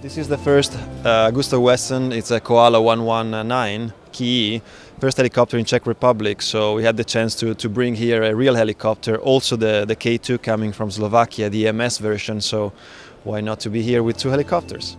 This is the first uh, Gustav Wesson, it's a Koala 119 KE, first helicopter in Czech Republic, so we had the chance to, to bring here a real helicopter, also the, the K2 coming from Slovakia, the MS version, so why not to be here with two helicopters?